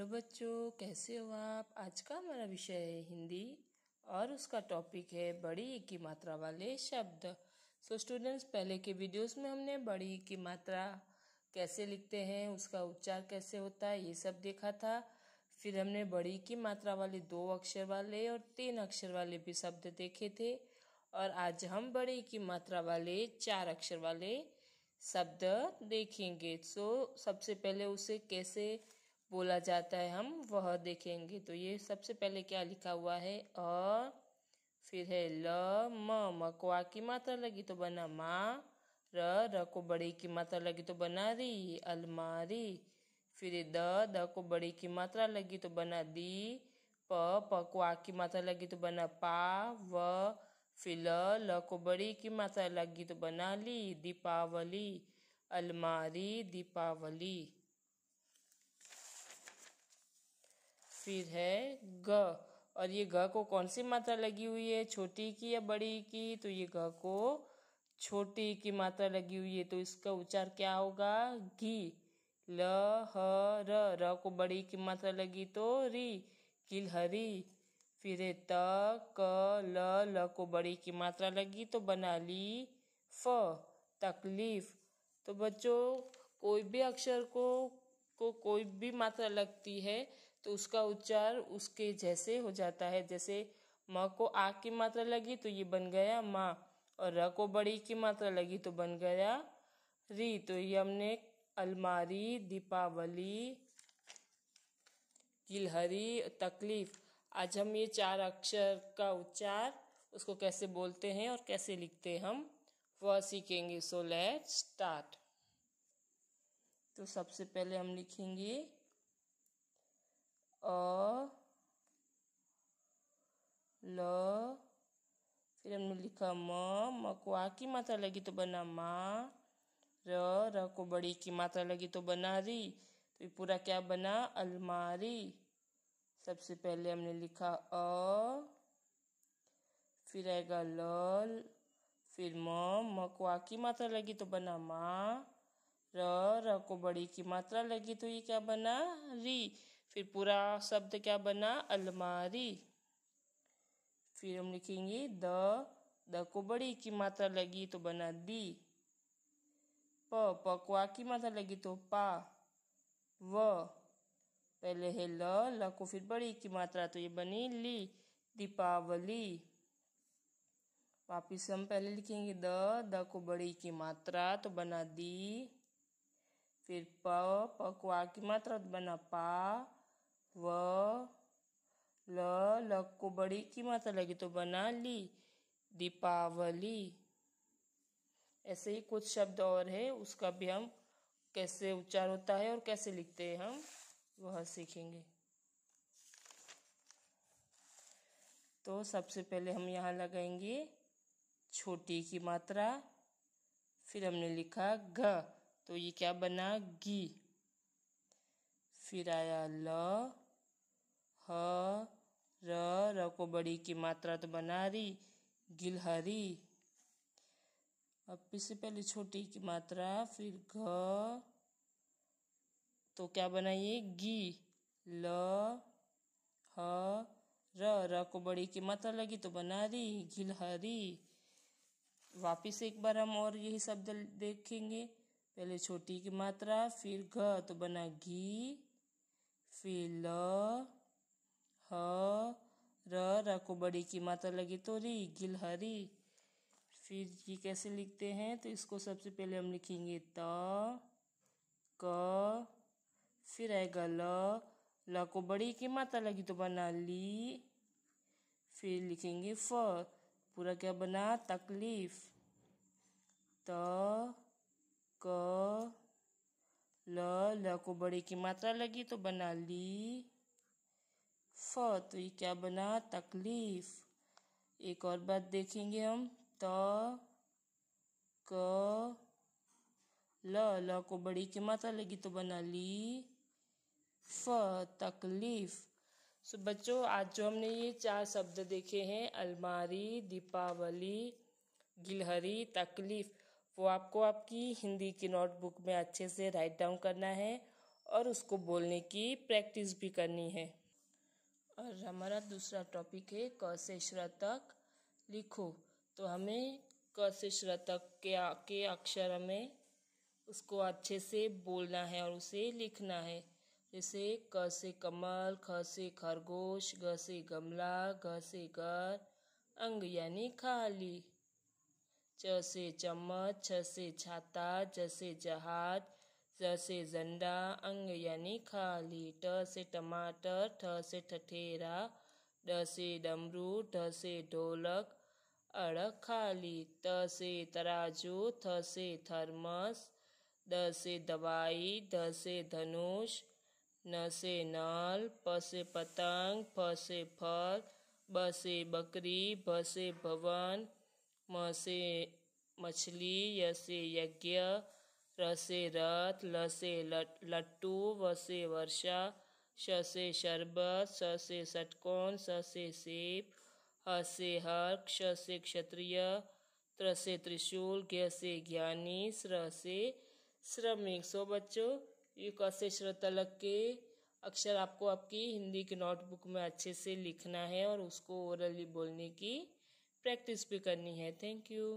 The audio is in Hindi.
हेलो बच्चों कैसे हो आप आज का हमारा विषय है हिंदी और उसका टॉपिक है बड़ी की मात्रा वाले शब्द सो so, स्टूडेंट्स पहले के वीडियोस में हमने बड़ी की मात्रा कैसे लिखते हैं उसका उच्चार कैसे होता है ये सब देखा था फिर हमने बड़ी की मात्रा वाले दो अक्षर वाले और तीन अक्षर वाले भी शब्द देखे थे और आज हम बड़ी की मात्रा वाले चार अक्षर वाले शब्द देखेंगे सो so, सबसे पहले उसे कैसे बोला जाता है हम वह देखेंगे तो ये सबसे पहले क्या लिखा हुआ है अ फिर है ल म म को आ की मात्रा लगी तो बना मा र र को बड़ी की मात्रा लगी तो बना री अलमारी फिर द द को बड़ी की मात्रा लगी तो बना दी प प को आ की मात्रा लगी तो बना पा व फिर ल ल को बड़ी की मात्रा लगी तो बना ली दीपावली अलमारी दीपावली फिर है ग और ये घ को कौन सी मात्रा लगी हुई है छोटी की या बड़ी की तो ये घ को छोटी की मात्रा लगी हुई है तो इसका उच्चार क्या होगा घी ल ह र र को बड़ी की मात्रा लगी तो री किल हरी फिर त क ल ल को बड़ी की मात्रा लगी तो बना ली फ तकलीफ तो बच्चों कोई भी अक्षर को को कोई भी मात्रा लगती है तो उसका उच्चार उसके जैसे हो जाता है जैसे म को आ की मात्रा लगी तो ये बन गया माँ और र को बड़ी की मात्रा लगी तो बन गया री तो ये हमने अलमारी दीपावली गिलहरी तकलीफ आज हम ये चार अक्षर का उच्चार उसको कैसे बोलते हैं और कैसे लिखते हैं हम वह सीखेंगे सो लेट स्टार्ट तो सबसे पहले हम लिखेंगे अ ल फिर हमने लिखा म म को आ की मात्रा लगी तो बना मा र र को बड़ी की मात्रा लगी तो बना री तो ये पूरा क्या बना अलमारी सबसे पहले हमने लिखा अ फिर आएगा ल फिर म म को आ की मात्रा लगी तो बना माँ र र को बड़ी की मात्रा लगी तो ये क्या बना री फिर पूरा शब्द क्या बना अलमारी फिर हम लिखेंगे द द को बड़ी की मात्रा लगी तो बना दी प पकवा की मात्रा लगी तो पा व पहले है ल ल को फिर बड़ी की मात्रा तो ये बनी ली दीपावली वापिस हम पहले लिखेंगे द द को बड़ी की मात्रा तो बना दी फिर प पकवा की मात्रा तो बना पा व ल ल को बड़ी की मात्रा लगी तो बना ली दीपावली ऐसे ही कुछ शब्द और है उसका भी हम कैसे उच्चार होता है और कैसे लिखते हैं हम वह सीखेंगे तो सबसे पहले हम यहाँ लगाएंगे छोटी की मात्रा फिर हमने लिखा घ तो ये क्या बना घी फिर आया ल ह र र को बड़ी की मात्रा तो बना रही गिलहरी अब इससे पहले छोटी की मात्रा फिर घ तो क्या बनाइए गी ल ह र र को बड़ी की मात्रा लगी तो बना रही गिलहरी वापिस एक बार हम और यही शब्द देखेंगे पहले छोटी की मात्रा फिर घ तो बना घी फिल હ र को बड़ी की मात्रा लगी तो री गिलहरी फिर ये कैसे लिखते हैं तो इसको सबसे पहले हम लिखेंगे त क फिर आएगा ल ल को बड़ी की मात्रा लगी तो बना ली फिर लिखेंगे फ पूरा क्या बना तकलीफ त क ल ल को बड़े की मात्रा लगी तो बना ली फ तो ये क्या बना तकलीफ एक और बात देखेंगे हम त क ल ल को बड़ी की मात्रा लगी तो बना ली फ तकलीफ सो बच्चों आज जो हमने ये चार शब्द देखे हैं अलमारी दीपावली गिलहरी तकलीफ़ वो आपको आपकी हिंदी की नोटबुक में अच्छे से राइट डाउन करना है और उसको बोलने की प्रैक्टिस भी करनी है और हमारा दूसरा टॉपिक है क से श्र तक लिखो तो हमें क से श्र तक के के अक्षर हमें उसको अच्छे से बोलना है और उसे लिखना है जैसे क से कमल ख से खरगोश ग से गमला घ से घर अंग यानी खाली च से चम्मच छ से छाता ज से जहाज ज से झंडा अंग यानी खाली ट से टमाटर ठ से ठठेरा ड से डमरू ढ से ढोलक अड़ खाली त से तराजू थ से थर्मस द से दवाई ध से धनुष न से नल प से पतंग फ से फल ब से बकरी भ से भवन म से मछली य से यज्ञ रसे रथ ल से लट्टू व से वर्षा श से शरबत स से षटकोण स से सेब ह से हर्क श से क्षत्रिय त्र से त्रिशूल घसे से ज्ञानी स्र से श्रमिक सो बच्चों ये कसे श्रतलक श्र तलक के अक्षर आपको आपकी हिंदी की नोटबुक में अच्छे से लिखना है और उसको ओरली बोलने की प्रैक्टिस भी करनी है थैंक यू